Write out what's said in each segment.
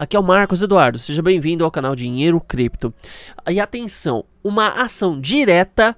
Aqui é o Marcos Eduardo, seja bem-vindo ao canal Dinheiro Cripto. E atenção, uma ação direta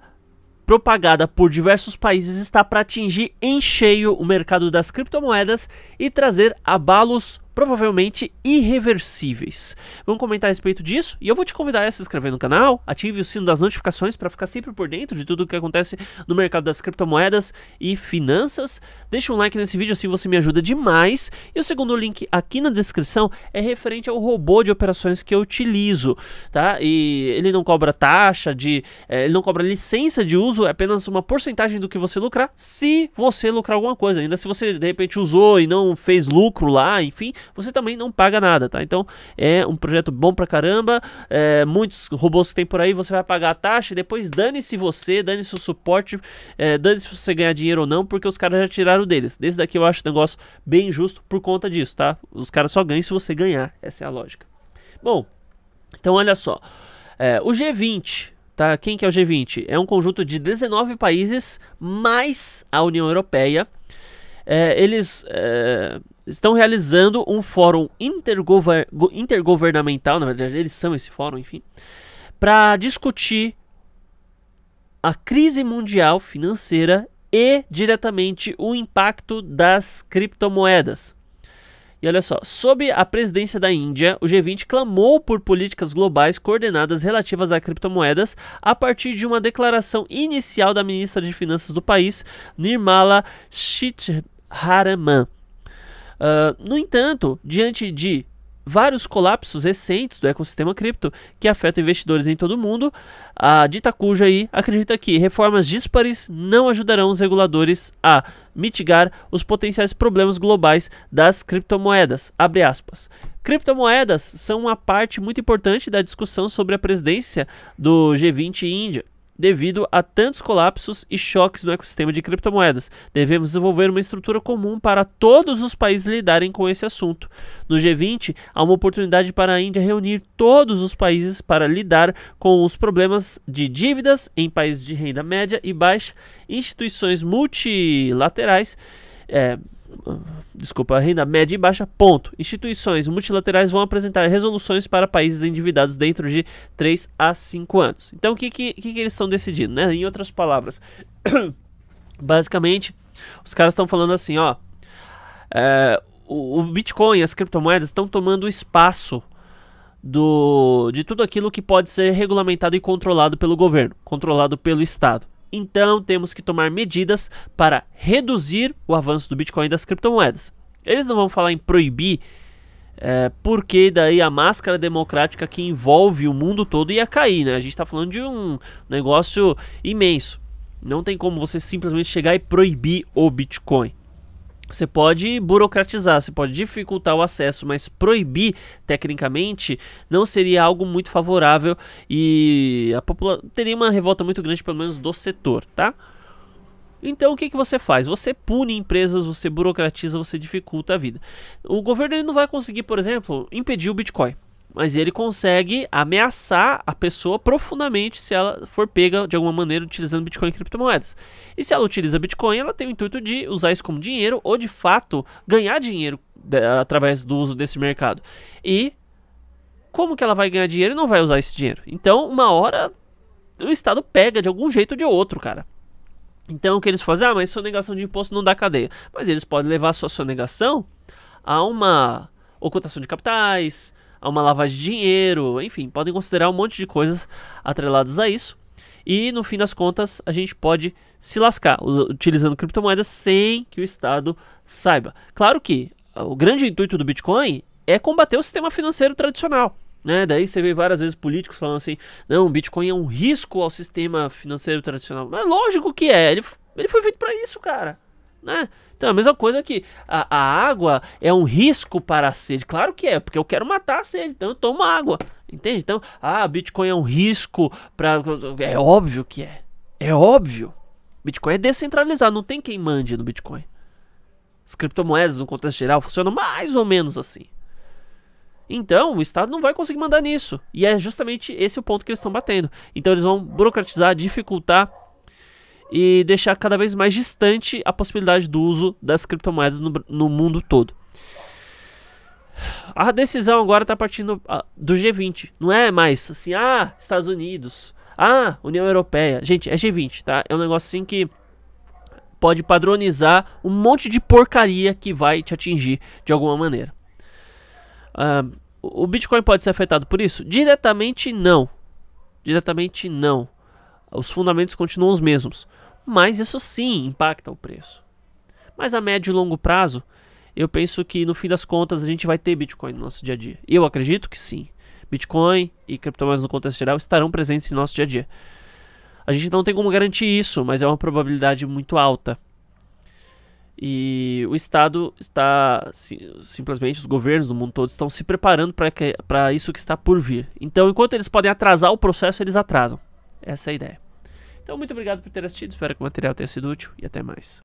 propagada por diversos países está para atingir em cheio o mercado das criptomoedas e trazer abalos provavelmente irreversíveis. Vamos comentar a respeito disso e eu vou te convidar a se inscrever no canal, ative o sino das notificações para ficar sempre por dentro de tudo o que acontece no mercado das criptomoedas e finanças. Deixa um like nesse vídeo assim você me ajuda demais. E o segundo link aqui na descrição é referente ao robô de operações que eu utilizo, tá? E ele não cobra taxa de, é, ele não cobra licença de uso, é apenas uma porcentagem do que você lucrar, se você lucrar alguma coisa. Ainda se você de repente usou e não fez lucro lá, enfim, você também não paga nada, tá? Então é um projeto bom pra caramba. É, muitos robôs que tem por aí, você vai pagar a taxa e depois dane-se você, dane-se o suporte, é, dane-se se você ganhar dinheiro ou não, porque os caras já tiraram deles. Desse daqui eu acho o negócio bem injusto por conta disso, tá? Os caras só ganham se você ganhar. Essa é a lógica. Bom, então olha só. É, o G20, tá? Quem que é o G20? É um conjunto de 19 países mais a União Europeia. É, eles é, estão realizando um fórum intergover intergovernamental, na verdade eles são esse fórum, enfim, para discutir a crise mundial financeira e diretamente o impacto das criptomoedas. E olha só, sob a presidência da Índia, o G20 clamou por políticas globais coordenadas relativas a criptomoedas a partir de uma declaração inicial da ministra de Finanças do país, Nirmala Sitharaman. Ah, no entanto, diante de vários colapsos recentes do ecossistema cripto que afetam investidores em todo o mundo, a dita cuja aí acredita que reformas díspares não ajudarão os reguladores a mitigar os potenciais problemas globais das criptomoedas. Abre aspas. Criptomoedas são uma parte muito importante da discussão sobre a presidência do G20 Índia devido a tantos colapsos e choques no ecossistema de criptomoedas. Devemos desenvolver uma estrutura comum para todos os países lidarem com esse assunto. No G20, há uma oportunidade para a Índia reunir todos os países para lidar com os problemas de dívidas em países de renda média e baixa, instituições multilaterais. É, desculpa, renda média e baixa, ponto. Instituições multilaterais vão apresentar resoluções para países endividados dentro de 3 a 5 anos. Então, o que, que, que, eles estão decidindo? Né? Em outras palavras, basicamente, os caras estão falando assim, ó... É, o, o Bitcoin, as criptomoedas estão tomando espaço do, de tudo aquilo que pode ser regulamentado e controlado pelo governo, controlado pelo Estado. Então temos que tomar medidas para reduzir o avanço do Bitcoin e das criptomoedas. Eles não vão falar em proibir, é, porque daí a máscara democrática que envolve o mundo todo ia cair, né? A gente está falando de um negócio imenso. Não tem como você simplesmente chegar e proibir o Bitcoin. Você pode burocratizar, você pode dificultar o acesso, mas proibir, tecnicamente, não seria algo muito favorável e a população teria uma revolta muito grande, pelo menos do setor, tá? Então o que, que você faz? Você pune empresas, você burocratiza, você dificulta a vida. O governo ele não vai conseguir, por exemplo, impedir o Bitcoin mas ele consegue ameaçar a pessoa profundamente se ela for pega de alguma maneira utilizando Bitcoin e criptomoedas. E se ela utiliza Bitcoin, ela tem o intuito de usar isso como dinheiro ou de fato ganhar dinheiro através do uso desse mercado. E como que ela vai ganhar dinheiro e não vai usar esse dinheiro? Então, uma hora o Estado pega de algum jeito ou de outro, cara. Então, o que eles fazem? Ah, mas sonegação de imposto não dá cadeia. Mas eles podem levar a sua sonegação a uma ocultação de capitais, a uma lavagem de dinheiro, enfim, podem considerar um monte de coisas atreladas a isso. E no fim das contas, a gente pode se lascar utilizando criptomoedas sem que o Estado saiba. Claro que ah, o grande intuito do Bitcoin é combater o sistema financeiro tradicional. Né? Daí você vê várias vezes políticos falando assim: não, o Bitcoin é um risco ao sistema financeiro tradicional. Mas lógico que é, ele, ele foi feito para isso, cara. Né? Então, a mesma coisa que a, a, água é um risco para a sede. Claro que é, porque eu quero matar a sede, então eu tomo água. Entende? Então, ah, Bitcoin é um risco para. É óbvio que é. É óbvio. Bitcoin é descentralizado, não tem quem mande no Bitcoin. As criptomoedas, no contexto geral, funcionam mais ou menos assim. Então, o Estado não vai conseguir mandar nisso. E é justamente esse o ponto que eles estão batendo. Então, eles vão burocratizar, dificultar e deixar cada vez mais distante a possibilidade do uso das criptomoedas no, no mundo todo. A decisão agora está partindo ah, do G20, não é mais assim, ah, Estados Unidos, ah, União Europeia. Gente, é G20, tá? É um negócio assim que pode padronizar um monte de porcaria que vai te atingir de alguma maneira. Uh, o Bitcoin pode ser afetado por isso? Diretamente não. Diretamente não os fundamentos continuam os mesmos, mas isso sim impacta o preço. Mas a médio e longo prazo, eu penso que no fim das contas a gente vai ter Bitcoin no nosso dia a dia. Eu acredito que sim. Bitcoin e criptomoedas no contexto geral estarão presentes no nosso dia a dia. A gente não tem como garantir isso, mas é uma probabilidade muito alta. E o Estado está, simplesmente os governos do mundo todo estão se preparando para isso que está por vir. Então, enquanto eles podem atrasar o processo, eles atrasam. Essa é a ideia. Então, muito obrigado por ter assistido, espero que o material tenha sido útil e até mais.